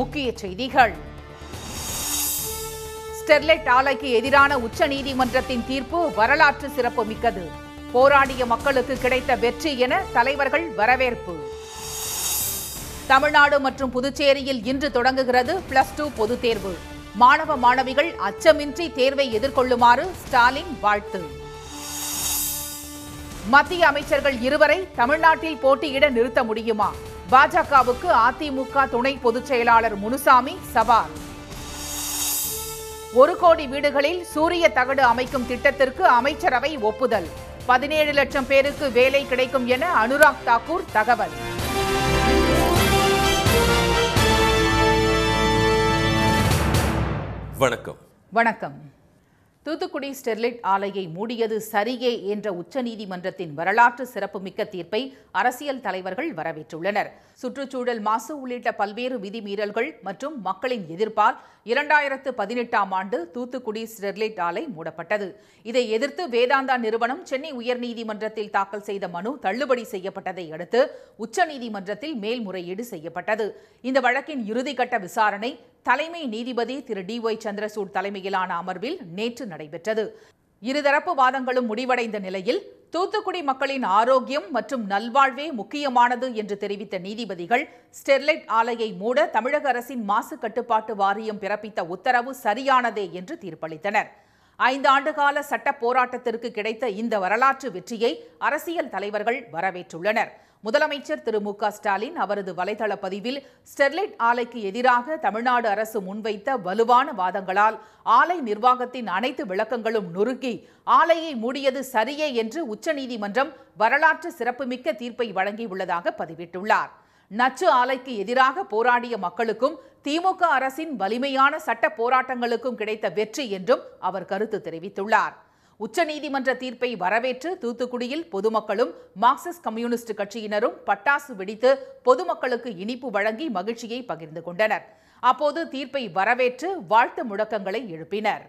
முக்கிய செய்திகள் ஸ்டெர்லைட் ஆலைக்கு எதிரான உச்சநீதிமன்றத்தின் தீர்ப்பு வரலாற்று சிறப்பு மிக்கது போராடிய மக்களுக்கு கிடைத்த வெற்றி என தலைவர்கள் வரவேற்பு தமிழ்நாடு மற்றும் புதுச்சேரியில் இன்று தொடங்குகிறது பிளஸ் டூ பொதுத் தேர்வு மாணவ மாணவிகள் அச்சமின்றி தேர்வை எதிர்கொள்ளுமாறு ஸ்டாலின் வாழ்த்து மத்திய அமைச்சர்கள் இருவரை தமிழ்நாட்டில் போட்டியிட நிறுத்த முடியுமா பாஜகவுக்கு அதிமுக துணை பொதுச் செயலாளர் முனுசாமி சவால் ஒரு கோடி வீடுகளில் சூரிய தகடு அமைக்கும் திட்டத்திற்கு அமைச்சரவை ஒப்புதல் பதினேழு லட்சம் பேருக்கு வேலை கிடைக்கும் என அனுராக் தாக்கூர் தகவல் வணக்கம் வணக்கம் தூத்துக்குடி ஸ்டெர்லைட் ஆலையை மூடியது சரியே என்ற உச்சநீதிமன்றத்தின் வரலாற்று சிறப்புமிக்க தீர்ப்பை அரசியல் தலைவர்கள் வரவேற்றுள்ளனர் சுற்றுச்சூழல் மாசு உள்ளிட்ட பல்வேறு விதிமீறல்கள் மற்றும் மக்களின் எதிர்ப்பால் இரண்டாயிரத்து பதினெட்டாம் ஆண்டு தூத்துக்குடி ஸ்டெர்லைட் ஆலை மூடப்பட்டது இதை எதிர்த்து வேதாந்தா நிறுவனம் சென்னை உயர்நீதிமன்றத்தில் தாக்கல் செய்த மனு தள்ளுபடி செய்யப்பட்டதை அடுத்து உச்சநீதிமன்றத்தில் மேல்முறையீடு செய்யப்பட்டது இந்த வழக்கின் இறுதிக்கட்ட விசாரணை தலைமை நீதிபதி திரு டி ஒய் சந்திரசூட் தலைமையிலான அமர்வில் நேற்று நடைபெற்றது இருதரப்பு வாதங்களும் முடிவடைந்த நிலையில் தூத்துக்குடி மக்களின் ஆரோக்கியம் மற்றும் நல்வாழ்வே முக்கியமானது என்று தெரிவித்த நீதிபதிகள் ஸ்டெர்லைட் ஆலையை மூட தமிழக அரசின் மாசு கட்டுப்பாட்டு வாரியம் பிறப்பித்த உத்தரவு சரியானதே என்று தீர்ப்பளித்தனர் ஐந்தாண்டுகால சட்ட போராட்டத்திற்கு கிடைத்த இந்த வரலாற்று வெற்றியை அரசியல் தலைவர்கள் வரவேற்றுள்ளனர் முதலமைச்சர் திரு மு ஸ்டாலின் அவரது வலைதள பதிவில் ஸ்டெர்லைட் ஆலைக்கு எதிராக தமிழ்நாடு அரசு முன்வைத்த வலுவான வாதங்களால் ஆலை நிர்வாகத்தின் அனைத்து விளக்கங்களும் நொறுக்கி ஆலையை மூடியது சரியே என்று உச்சநீதிமன்றம் வரலாற்று சிறப்புமிக்க தீர்ப்பை வழங்கியுள்ளதாக பதிவிட்டுள்ளார் நச்சு ஆலைக்கு எதிராக போராடிய மக்களுக்கும் திமுக அரசின் வலிமையான சட்ட போராட்டங்களுக்கும் கிடைத்த வெற்றி என்றும் அவர் கருத்து தெரிவித்துள்ளார் உச்சநீதிமன்ற தீர்ப்பை வரவேற்று தூத்துக்குடியில் பொதுமக்களும் மார்க்சிஸ்ட் கம்யூனிஸ்ட் கட்சியினரும் பட்டாசு வெடித்து பொதுமக்களுக்கு இனிப்பு வழங்கி மகிழ்ச்சியை பகிர்ந்து கொண்டனர் அப்போது தீர்ப்பை வரவேற்று வாழ்த்து முழக்கங்களை எழுப்பினர்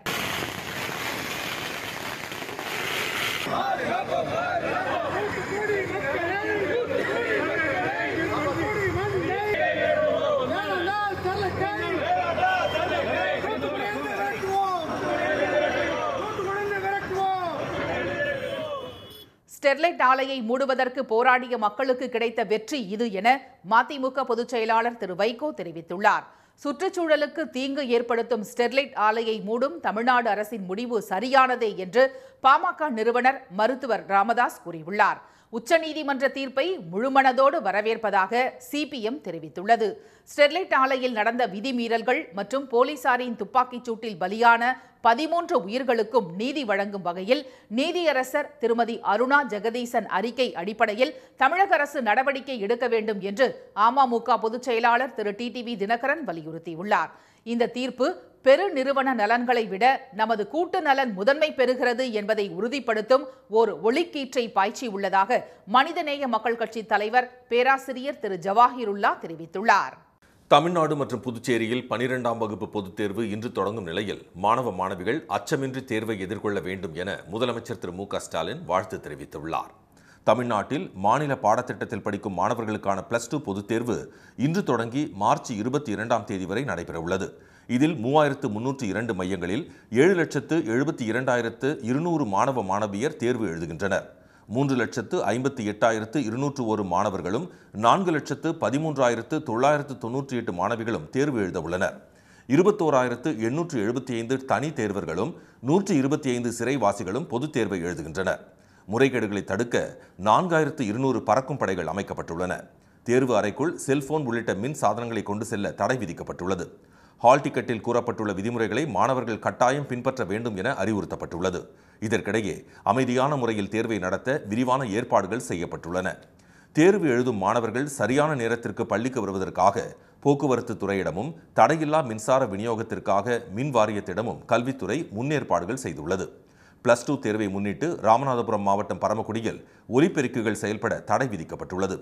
ஸ்டெர்லைட் ஆலையை மூடுவதற்கு போராடிய மக்களுக்கு கிடைத்த வெற்றி இது என மதிமுக பொதுச் செயலாளர் திரு வைகோ தெரிவித்துள்ளார் சுற்றுச்சூழலுக்கு தீங்கு ஏற்படுத்தும் ஸ்டெர்லைட் ஆலையை மூடும் தமிழ்நாடு அரசின் முடிவு சரியானதே என்று பாமக நிறுவனர் மருத்துவர் ராமதாஸ் கூறியுள்ளார் உச்சநீதிமன்ற தீர்ப்பை முழுமனதோடு வரவேற்பதாக சிபிஎம் தெரிவித்துள்ளது ஸ்டெர்லைட் ஆலையில் நடந்த விதிமீறல்கள் மற்றும் போலீசாரின் துப்பாக்கிச் சூட்டில் பலியான பதிமூன்று உயிர்களுக்கும் நீதி வழங்கும் வகையில் நீதியரசர் திருமதி அருணா ஜெகதீசன் அறிக்கை அடிப்படையில் தமிழக அரசு நடவடிக்கை எடுக்க வேண்டும் என்று அமமுக பொதுச் செயலாளர் திரு டிடிவி தினகரன் வலியுறுத்தியுள்ளார் இந்த தீர்ப்பு பெரு நிறுவன நலன்களை விட நமது கூட்டு நலன் முதன்மை பெறுகிறது என்பதை உறுதிப்படுத்தும் ஓர் ஒளிக்கீற்றை பாய்ச்சி உள்ளதாக மனிதநேய மக்கள் கட்சி தலைவர் பேராசிரியர் திரு ஜவாஹிருல்லா தெரிவித்துள்ளார் தமிழ்நாடு மற்றும் புதுச்சேரியில் பனிரெண்டாம் வகுப்பு பொதுத் தேர்வு இன்று தொடங்கும் நிலையில் மாணவ மாணவிகள் அச்சமின்றி தேர்வை எதிர்கொள்ள வேண்டும் என முதலமைச்சர் திரு மு ஸ்டாலின் வாழ்த்து தெரிவித்துள்ளார் தமிழ்நாட்டில் மாநில பாடத்திட்டத்தில் படிக்கும் மாணவர்களுக்கான பிளஸ் டூ பொதுத் தேர்வு இன்று தொடங்கி மார்ச் இருபத்தி இரண்டாம் தேதி வரை நடைபெறவுள்ளது இதில் மூவாயிரத்து முன்னூற்றி இரண்டு மையங்களில் ஏழு லட்சத்து எழுபத்தி இரண்டாயிரத்து இருநூறு மாணவ மாணவியர் தேர்வு எழுதுகின்றனர் மூன்று லட்சத்து ஐம்பத்தி எட்டாயிரத்து இருநூற்று ஒரு மாணவர்களும் நான்கு லட்சத்து பதிமூன்றாயிரத்து தொள்ளாயிரத்து தொன்னூற்றி எட்டு மாணவிகளும் தேர்வு எழுத உள்ளனர் இருபத்தோராயிரத்து எண்ணூற்று எழுபத்தி ஐந்து தனி தேர்வர்களும் நூற்று இருபத்தி ஐந்து சிறைவாசிகளும் பொதுத் தேர்வை எழுதுகின்றனர் முறைகேடுகளை தடுக்க நான்காயிரத்து இருநூறு பறக்கும் படைகள் அமைக்கப்பட்டுள்ளன தேர்வு அறைக்குள் செல்போன் உள்ளிட்ட மின் சாதனங்களை கொண்டு செல்ல தடை விதிக்கப்பட்டுள்ளது ஹால் டிக்கெட்டில் கூறப்பட்டுள்ள விதிமுறைகளை மாணவர்கள் கட்டாயம் பின்பற்ற வேண்டும் என அறிவுறுத்தப்பட்டுள்ளது இதற்கிடையே அமைதியான முறையில் தேர்வை நடத்த விரிவான ஏற்பாடுகள் செய்யப்பட்டுள்ளன தேர்வு எழுதும் மாணவர்கள் சரியான நேரத்திற்கு பள்ளிக்கு வருவதற்காக போக்குவரத்து துறையிடமும் தடையில்லா மின்சார விநியோகத்திற்காக மின் வாரியத்திடமும் கல்வித்துறை முன்னேற்பாடுகள் செய்துள்ளது பிளஸ் டூ தேர்வை முன்னிட்டு ராமநாதபுரம் மாவட்டம் பரமக்குடியில் ஒலிபெருக்குகள் செயல்பட தடை விதிக்கப்பட்டுள்ளது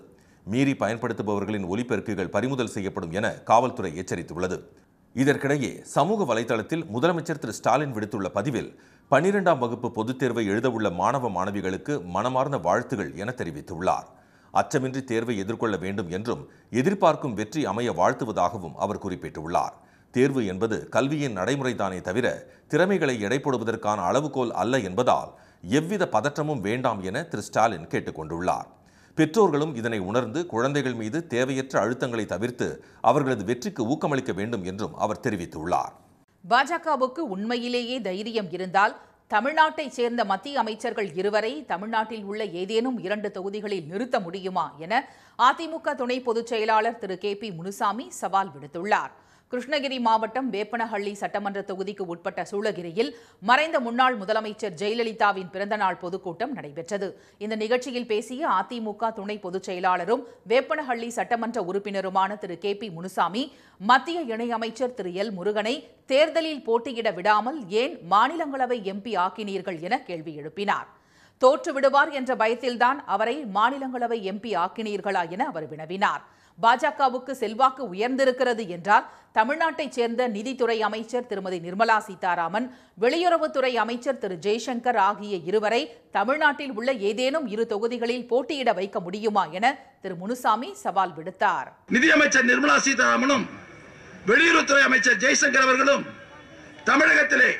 மீறி பயன்படுத்துபவர்களின் ஒலிபெருக்குகள் பறிமுதல் செய்யப்படும் என காவல்துறை எச்சரித்துள்ளது இதற்கிடையே சமூக வலைதளத்தில் முதலமைச்சர் திரு ஸ்டாலின் விடுத்துள்ள பதிவில் பனிரெண்டாம் வகுப்பு பொதுத் தேர்வை எழுதவுள்ள மாணவ மாணவிகளுக்கு மனமார்ந்த வாழ்த்துகள் என தெரிவித்துள்ளார் அச்சமின்றி தேர்வை எதிர்கொள்ள வேண்டும் என்றும் எதிர்பார்க்கும் வெற்றி அமைய வாழ்த்துவதாகவும் அவர் குறிப்பிட்டுள்ளார் தேர்வு என்பது கல்வியின் நடைமுறைதானே தவிர திறமைகளை எடைப்படுவதற்கான அளவுகோல் அல்ல என்பதால் எவ்வித பதற்றமும் வேண்டாம் என திரு ஸ்டாலின் கேட்டுக்கொண்டுள்ளார் பெற்றோர்களும் இதனை உணர்ந்து குழந்தைகள் மீது தேவையற்ற அழுத்தங்களை தவிர்த்து அவர்களது வெற்றிக்கு ஊக்கமளிக்க வேண்டும் என்றும் அவர் தெரிவித்துள்ளார் பாஜகவுக்கு உண்மையிலேயே தைரியம் இருந்தால் தமிழ்நாட்டைச் சேர்ந்த மத்திய அமைச்சர்கள் இருவரை தமிழ்நாட்டில் உள்ள ஏதேனும் இரண்டு தொகுதிகளில் நிறுத்த முடியுமா என அதிமுக துணை பொதுச் செயலாளர் திரு கே பி முனுசாமி சவால் விடுத்துள்ளார் கிருஷ்ணகிரி மாவட்டம் வேப்பனஹள்ளி சட்டமன்ற தொகுதிக்கு உட்பட்ட சூளகிரியில் மறைந்த முன்னாள் முதலமைச்சர் ஜெயலலிதாவின் பிறந்தநாள் பொதுக்கூட்டம் நடைபெற்றது இந்த நிகழ்ச்சியில் பேசிய அதிமுக துணை பொதுச் செயலாளரும் வேப்பனஹள்ளி சட்டமன்ற உறுப்பினருமான திரு கே பி முனுசாமி மத்திய இணையமைச்சர் திரு எல் முருகனை தேர்தலில் போட்டியிட விடாமல் ஏன் மாநிலங்களவை எம்பி ஆக்கினீர்கள் என கேள்வி எழுப்பினார் தோற்றுவிடுவார் என்ற பயத்தில்தான் அவரை மாநிலங்களவை எம்பி ஆக்கினீர்களா என அவர் வினவினார் பாஜகவுக்கு செல்வாக்கு உயர்ந்திருக்கிறது என்றால் தமிழ்நாட்டைச் சேர்ந்த நிதித்துறை அமைச்சர் திருமதி நிர்மலா சீதாராமன் வெளியுறவுத்துறை அமைச்சர் திரு ஜெய்சங்கர் ஆகிய இருவரை தமிழ்நாட்டில் உள்ள ஏதேனும் இரு தொகுதிகளில் போட்டியிட வைக்க முடியுமா என திரு முனுசாமி சவால் விடுத்தார் நிதியமைச்சர் நிர்மலா சீதாராமனும் வெளியுறவுத்துறை அமைச்சர் ஜெய்சங்கர் அவர்களும் தமிழகத்திலே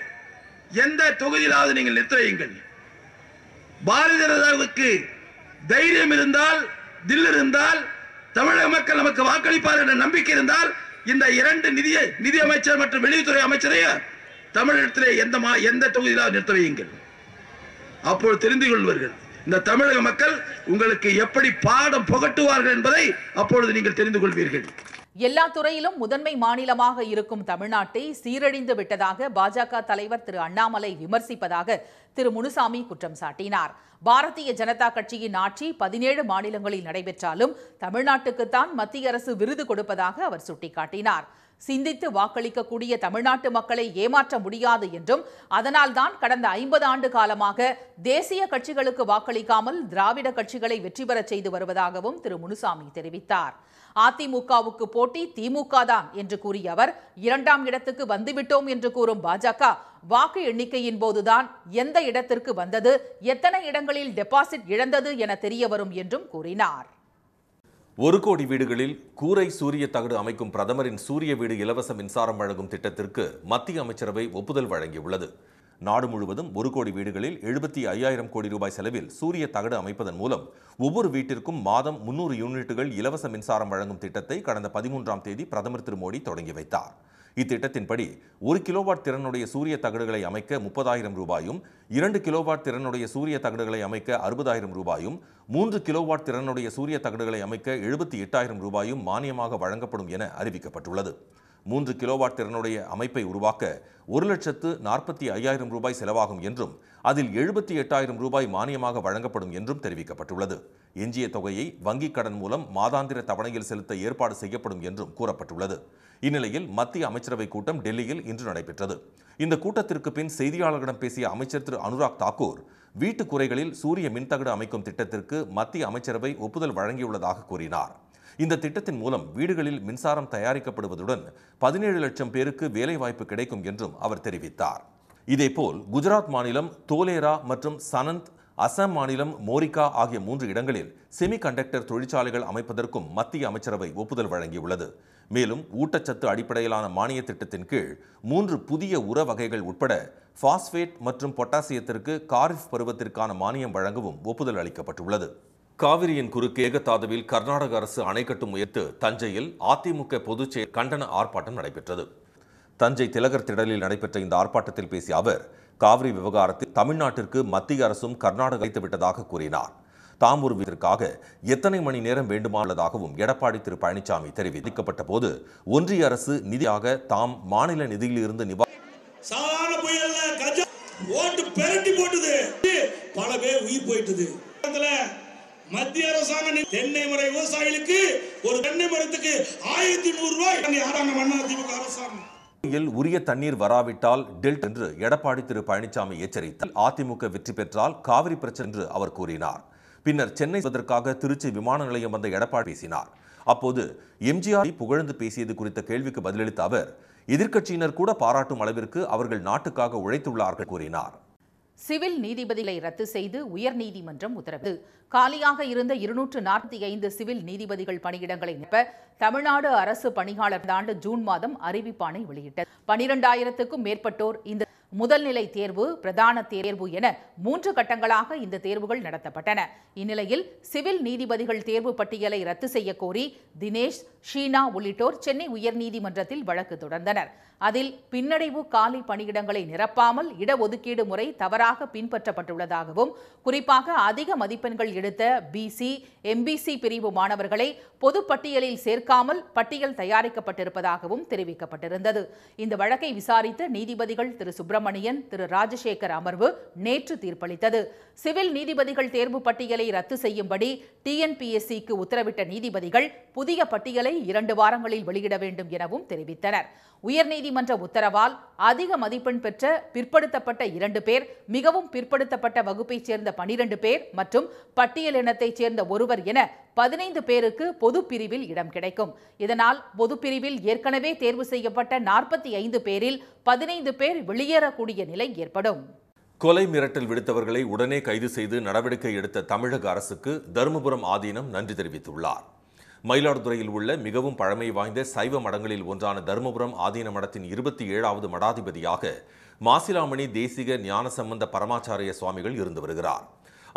எந்த தொகுதியிலாவது நீங்கள் நிறுத்த வையுங்கள் பாரதிய ஜனதாவுக்கு தைரியம் இருந்தால் தில் இருந்தால் தமிழக மக்கள் நமக்கு வாக்களிப்பார் என்ற நம்பிக்கை இருந்தால் இந்த இரண்டு நிதி அமைச்சர் மற்றும் வெளியுறவுத்துறை அமைச்சரையும் தமிழகத்திலே எந்த மா எந்த தொகுதியில் நிறுத்த வையுங்கள் அப்போது தெரிந்து கொள்வார்கள் இந்த தமிழக மக்கள் உங்களுக்கு எப்படி பாடம் புகட்டுவார்கள் என்பதை அப்பொழுது நீங்கள் தெரிந்து கொள்வீர்கள் எல்லா துறையிலும் முதன்மை மாநிலமாக இருக்கும் தமிழ்நாட்டை சீரழிந்து விட்டதாக பாஜக தலைவர் திரு அண்ணாமலை விமர்சிப்பதாக திரு முனுசாமி குற்றம் சாட்டினார் பாரதிய ஜனதா கட்சியின் ஆட்சி பதினேழு மாநிலங்களில் நடைபெற்றாலும் தமிழ்நாட்டுக்குத்தான் மத்திய அரசு விருது கொடுப்பதாக அவர் சுட்டிக்காட்டினார் சிந்தித்து வாக்களிக்கக்கூடிய தமிழ்நாட்டு மக்களை ஏமாற்ற முடியாது என்றும் அதனால்தான் கடந்த ஐம்பது ஆண்டு காலமாக தேசிய கட்சிகளுக்கு வாக்களிக்காமல் திராவிட கட்சிகளை வெற்றி பெறச் செய்து வருவதாகவும் திரு முனுசாமி தெரிவித்தார் அதிமுகவுக்கு போட்டி திமுக தான் என்று கூறிய அவர் இரண்டாம் இடத்துக்கு வந்துவிட்டோம் என்று கூறும் பாஜக வாக்கு எண்ணிக்கையின் போதுதான் எந்த இடத்திற்கு வந்தது எத்தனை இடங்களில் டெபாசிட் இழந்தது என தெரியவரும் என்றும் கூறினார் ஒரு கோடி வீடுகளில் கூரை சூரிய தகடு அமைக்கும் பிரதமரின் சூரிய வீடு இலவச மின்சாரம் வழங்கும் திட்டத்திற்கு மத்திய அமைச்சரவை ஒப்புதல் வழங்கியுள்ளது நாடு முழுவதும் ஒரு கோடி வீடுகளில் எழுபத்தி ஐயாயிரம் கோடி ரூபாய் செலவில் சூரிய தகடு அமைப்பதன் மூலம் ஒவ்வொரு வீட்டிற்கும் மாதம் முன்னூறு யூனிட்டுகள் இலவச மின்சாரம் வழங்கும் திட்டத்தை கடந்த பதிமூன்றாம் தேதி பிரதமர் திரு மோடி தொடங்கி வைத்தார் இத்திட்டத்தின்படி ஒரு கிலோவாட் திறனுடைய சூரிய தகடுகளை அமைக்க முப்பதாயிரம் ரூபாயும் இரண்டு கிலோவாட் திறனுடைய சூரிய தகடுகளை அமைக்க அறுபதாயிரம் ரூபாயும் மூன்று கிலோவாட் திறனுடைய சூரிய தகடுகளை அமைக்க எழுபத்தி எட்டாயிரம் ரூபாயும் மானியமாக வழங்கப்படும் என அறிவிக்கப்பட்டுள்ளது மூன்று கிலோவாட் திறனுடைய அமைப்பை உருவாக்க ஒரு லட்சத்து நாற்பத்தி ஐயாயிரம் ரூபாய் செலவாகும் என்றும் அதில் எழுபத்தி எட்டாயிரம் ரூபாய் மானியமாக வழங்கப்படும் என்றும் தெரிவிக்கப்பட்டுள்ளது எஞ்சிய தொகையை வங்கிக் கடன் மூலம் மாதாந்திர தவணையில் செலுத்த ஏற்பாடு செய்யப்படும் என்றும் கூறப்பட்டுள்ளது இந்நிலையில் மத்திய அமைச்சரவை கூட்டம் டெல்லியில் இன்று நடைபெற்றது இந்த கூட்டத்திற்கு பின் செய்தியாளர்களிடம் பேசிய அமைச்சர் திரு அனுராக் தாக்கூர் வீட்டு குறைகளில் சூரிய மின்தகடு அமைக்கும் திட்டத்திற்கு மத்திய அமைச்சரவை ஒப்புதல் வழங்கியுள்ளதாக கூறினார் இந்த திட்டத்தின் மூலம் வீடுகளில் மின்சாரம் தயாரிக்கப்படுவதுடன் பதினேழு லட்சம் பேருக்கு வேலைவாய்ப்பு கிடைக்கும் என்றும் அவர் தெரிவித்தார் இதேபோல் குஜராத் மாநிலம் தோலேரா மற்றும் சனந்த் அசாம் மாநிலம் மோரிகா ஆகிய மூன்று இடங்களில் செமிகண்டக்டர் தொழிற்சாலைகள் அமைப்பதற்கும் மத்திய அமைச்சரவை ஒப்புதல் வழங்கியுள்ளது மேலும் ஊட்டச்சத்து அடிப்படையிலான மானிய திட்டத்தின் கீழ் மூன்று புதிய உர வகைகள் உட்பட பாஸ்பேட் மற்றும் பொட்டாசியத்திற்கு காரிஃப் பருவத்திற்கான மானியம் வழங்கவும் ஒப்புதல் அளிக்கப்பட்டுள்ளது காவிரியின் குறுக்கு ஏகதாதுவில் கர்நாடக அரசு அணை கட்டும் முயற்சி தஞ்சையில் அதிமுக பொதுச் கண்டன ஆர்ப்பாட்டம் நடைபெற்றது தஞ்சை திலகர் திடலில் நடைபெற்ற இந்த ஆர்ப்பாட்டத்தில் பேசிய அவர் காவிரி விவகாரத்தில் தமிழ்நாட்டிற்கு மத்திய அரசும் கர்நாடக வைத்துவிட்டதாக கூறினார் தாம் உருவதற்காக எத்தனை மணி நேரம் வேண்டுமானதாகவும் எடப்பாடி திரு பழனிசாமி தெரிவிக்கப்பட்ட போது ஒன்றிய அரசு நிதியாக தாம் மாநில நிதியிலிருந்து நிவா பல பேர் உயிர் போயிட்டது மத்திய தென்னை விவசாயிகளுக்கு ஒரு தென்னை மரத்துக்கு ஆயிரத்தி நூறு ரூபாய் அதிமுக அரசாங்கம் உரிய தண்ணீர் வராவிட்டால் டெல்ட் என்று எடப்பாடி திரு பழனிசாமி எச்சரித்தார் அதிமுக வெற்றி பெற்றால் காவிரி பிரச்சனை என்று அவர் கூறினார் பின்னர் சென்னை செல்வதற்காக திருச்சி விமான நிலையம் வந்த எடப்பாடி பேசினார் அப்போது எம்ஜிஆரை புகழ்ந்து பேசியது குறித்த கேள்விக்கு பதிலளித்த அவர் எதிர்க்கட்சியினர் கூட பாராட்டும் அளவிற்கு அவர்கள் நாட்டுக்காக உழைத்துள்ளார்கள் கூறினார் சிவில் நீதிபதிகளை ரத்து செய்து உயர்நீதிமன்றம் உத்தரவு காலியாக இருந்த இருநூற்று நாற்பத்தி ஐந்து சிவில் நீதிபதிகள் பணியிடங்களை நிரப்ப தமிழ்நாடு அரசு பணியாளர் ஆண்டு ஜூன் மாதம் அறிவிப்பானை வெளியிட்டது பனிரெண்டாயிரத்துக்கும் மேற்பட்டோர் இந்த முதல்நிலை தேர்வு பிரதான தேர்வு என மூன்று கட்டங்களாக இந்த தேர்வுகள் நடத்தப்பட்டன இந்நிலையில் சிவில் நீதிபதிகள் தேர்வு பட்டியலை ரத்து செய்ய கோரி தினேஷ் ஷீனா உள்ளிட்டோர் சென்னை உயர்நீதிமன்றத்தில் வழக்கு தொடர்ந்தனர் அதில் பின்னடைவு காலி பணியிடங்களை நிரப்பாமல் இடஒதுக்கீடு முறை தவறாக பின்பற்றப்பட்டுள்ளதாகவும் குறிப்பாக அதிக மதிப்பெண்கள் எடுத்த பிசி எம்பிசி பிரிவு மாணவர்களை பொதுப்பட்டியலில் சேர்க்காமல் பட்டியல் தயாரிக்கப்பட்டிருப்பதாகவும் தெரிவிக்கப்பட்டிருந்தது இந்த வழக்கை விசாரித்த நீதிபதிகள் திரு சுப்பிரமணியன் திரு ராஜசேகர் அமர்வு நேற்று தீர்ப்பளித்தது சிவில் நீதிபதிகள் தேர்வு பட்டியலை ரத்து செய்யும்படி டிஎன்பிஎஸ்சிக்கு உத்தரவிட்ட நீதிபதிகள் புதிய பட்டியலை இரண்டு வாரங்களில் வெளியிட வேண்டும் எனவும் தெரிவித்தனர் உயர்நீதி நீதிமன்ற உத்தரவால் அதிக மதிப்பெண் பெற்ற பிற்படுத்தப்பட்ட இரண்டு பேர் மிகவும் பிற்படுத்தப்பட்ட வகுப்பைச் சேர்ந்த பனிரண்டு பேர் மற்றும் பட்டியல் இனத்தைச் சேர்ந்த ஒருவர் என பதினைந்து பேருக்கு பொது பிரிவில் இடம் கிடைக்கும் இதனால் பொது பிரிவில் ஏற்கனவே தேர்வு செய்யப்பட்ட நாற்பத்தி ஐந்து பேரில் பதினைந்து பேர் வெளியேறக்கூடிய நிலை ஏற்படும் கொலை மிரட்டல் விடுத்தவர்களை உடனே கைது செய்து நடவடிக்கை எடுத்த தமிழக அரசுக்கு தருமபுரம் ஆதீனம் நன்றி தெரிவித்துள்ளார் மயிலாடுதுறையில் உள்ள மிகவும் பழமை வாய்ந்த சைவ மடங்களில் ஒன்றான தருமபுரம் ஆதீன மடத்தின் இருபத்தி ஏழாவது மடாதிபதியாக மாசிலாமணி தேசிக ஞானசம்பந்த பரமாச்சாரிய சுவாமிகள் இருந்து வருகிறார்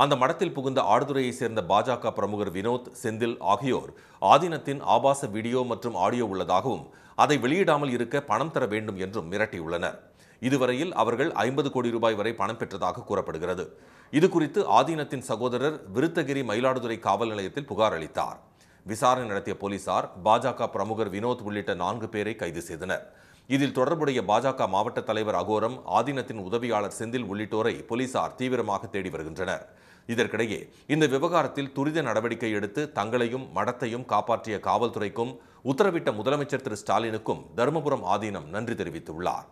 அந்த மடத்தில் புகுந்த ஆடுதுறையைச் சேர்ந்த பாஜக பிரமுகர் வினோத் செந்தில் ஆகியோர் ஆதீனத்தின் ஆபாச வீடியோ மற்றும் ஆடியோ உள்ளதாகவும் அதை வெளியிடாமல் இருக்க பணம் தர வேண்டும் என்றும் மிரட்டியுள்ளனர் இதுவரையில் அவர்கள் ஐம்பது கோடி ரூபாய் வரை பணம் பெற்றதாக கூறப்படுகிறது இது குறித்து ஆதீனத்தின் சகோதரர் விருத்தகிரி மயிலாடுதுறை காவல் நிலையத்தில் புகார் அளித்தார் விசாரணை நடத்திய போலீசார் பாஜக பிரமுகர் வினோத் உள்ளிட்ட நான்கு பேரை கைது செய்தனர் இதில் தொடர்புடைய பாஜக மாவட்ட தலைவர் அகோரம் ஆதீனத்தின் உதவியாளர் செந்தில் உள்ளிட்டோரை போலீசார் தீவிரமாக தேடி வருகின்றனர் இதற்கிடையே இந்த விவகாரத்தில் துரித நடவடிக்கை எடுத்து தங்களையும் மடத்தையும் காப்பாற்றிய காவல்துறைக்கும் உத்தரவிட்ட முதலமைச்சர் திரு ஸ்டாலினுக்கும் தருமபுரம் ஆதீனம் நன்றி தெரிவித்துள்ளார்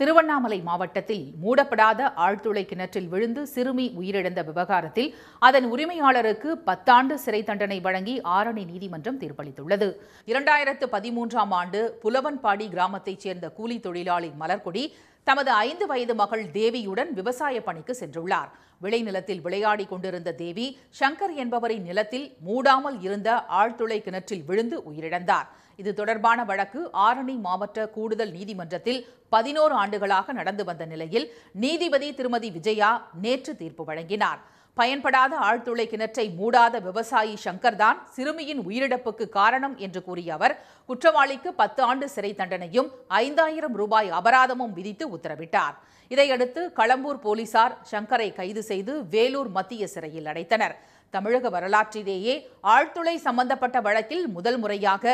திருவண்ணாமலை மாவட்டத்தில் மூடப்படாத ஆழ்துளை கிணற்றில் விழுந்து சிறுமி உயிரிழந்த விவகாரத்தில் அதன் உரிமையாளருக்கு பத்தாண்டு சிறை தண்டனை வழங்கி ஆரணி நீதிமன்றம் தீர்ப்பளித்துள்ளது இரண்டாயிரத்து பதிமூன்றாம் ஆண்டு புலவன்பாடி கிராமத்தைச் சேர்ந்த கூலி தொழிலாளி மலர்கொடி தமது ஐந்து வயது மகள் தேவியுடன் விவசாய பணிக்கு சென்றுள்ளார் விளைநிலத்தில் விளையாடி கொண்டிருந்த தேவி சங்கர் என்பவரின் நிலத்தில் மூடாமல் இருந்த ஆழ்துளை கிணற்றில் விழுந்து உயிரிழந்தார் இது தொடர்பான வழக்கு ஆரணி மாவட்ட கூடுதல் நீதிமன்றத்தில் பதினோரு ஆண்டுகளாக நடந்து வந்த நிலையில் நீதிபதி திருமதி விஜயா நேற்று தீர்ப்பு வழங்கினார் பயன்படாத ஆழ்துளை கிணற்றை மூடாத விவசாயி சங்கர்தான் சிறுமியின் உயிரிழப்புக்கு காரணம் என்று கூறிய அவர் குற்றவாளிக்கு பத்து ஆண்டு சிறை தண்டனையும் ஐந்தாயிரம் ரூபாய் அபராதமும் விதித்து உத்தரவிட்டார் இதையடுத்து களம்பூர் போலீசார் சங்கரை கைது செய்து வேலூர் மத்திய சிறையில் அடைத்தனர் தமிழக வரலாற்றிலேயே ஆழ்துளை சம்பந்தப்பட்ட வழக்கில் முதல் முறையாக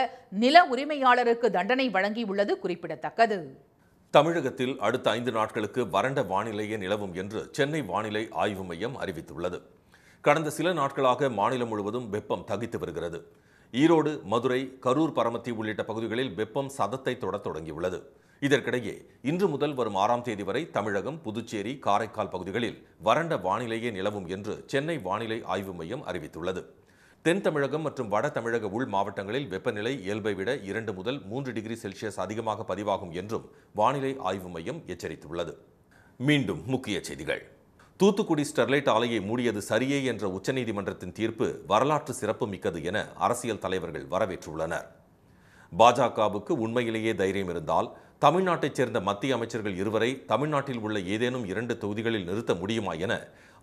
நில உரிமையாளருக்கு தண்டனை வழங்கியுள்ளது குறிப்பிடத்தக்கது தமிழகத்தில் அடுத்த ஐந்து நாட்களுக்கு வறண்ட வானிலையே நிலவும் என்று சென்னை வானிலை ஆய்வு மையம் அறிவித்துள்ளது கடந்த சில நாட்களாக மாநிலம் முழுவதும் வெப்பம் தகித்து வருகிறது ஈரோடு மதுரை கரூர் பரமத்தி உள்ளிட்ட பகுதிகளில் வெப்பம் சதத்தை தொடத் தொடங்கியுள்ளது இதற்கிடையே இன்று முதல் வரும் ஆறாம் தேதி வரை தமிழகம் புதுச்சேரி காரைக்கால் பகுதிகளில் வறண்ட வானிலையே நிலவும் என்று சென்னை வானிலை ஆய்வு மையம் அறிவித்துள்ளது தென் தமிழகம் மற்றும் வட தமிழக உள் மாவட்டங்களில் வெப்பநிலை இயல்பை விட இரண்டு முதல் மூன்று டிகிரி செல்சியஸ் அதிகமாக பதிவாகும் என்றும் வானிலை ஆய்வு மையம் எச்சரித்துள்ளது மீண்டும் முக்கிய செய்திகள் தூத்துக்குடி ஸ்டெர்லைட் ஆலையை மூடியது சரியே என்ற உச்சநீதிமன்றத்தின் தீர்ப்பு வரலாற்று சிறப்பு மிக்கது என அரசியல் தலைவர்கள் வரவேற்றுள்ளனர் பாஜகவுக்கு உண்மையிலேயே தைரியம் இருந்தால் தமிழ்நாட்டைச் சேர்ந்த மத்திய அமைச்சர்கள் இருவரை தமிழ்நாட்டில் உள்ள ஏதேனும் இரண்டு தொகுதிகளில் நிறுத்த முடியுமா என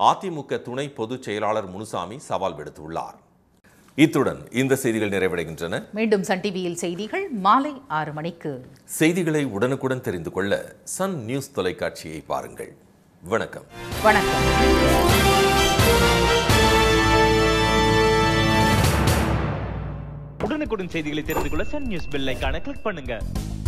அதிமுக துணை பொதுச் செயலாளர் முனுசாமி சவால் விடுத்துள்ளார் இத்துடன் இந்த செய்திகள் நிறைவடைகின்றன மீண்டும் சன் டிவியில் செய்திகள் மாலை ஆறு மணிக்கு செய்திகளை உடனுக்குடன் தெரிந்து கொள்ள சன் நியூஸ் தொலைக்காட்சியை பாருங்கள் வணக்கம் வணக்கம் உடனுக்குடன் செய்திகளை தெரிந்து கொள்ள சன் நியூஸ் கிளிக் பண்ணுங்க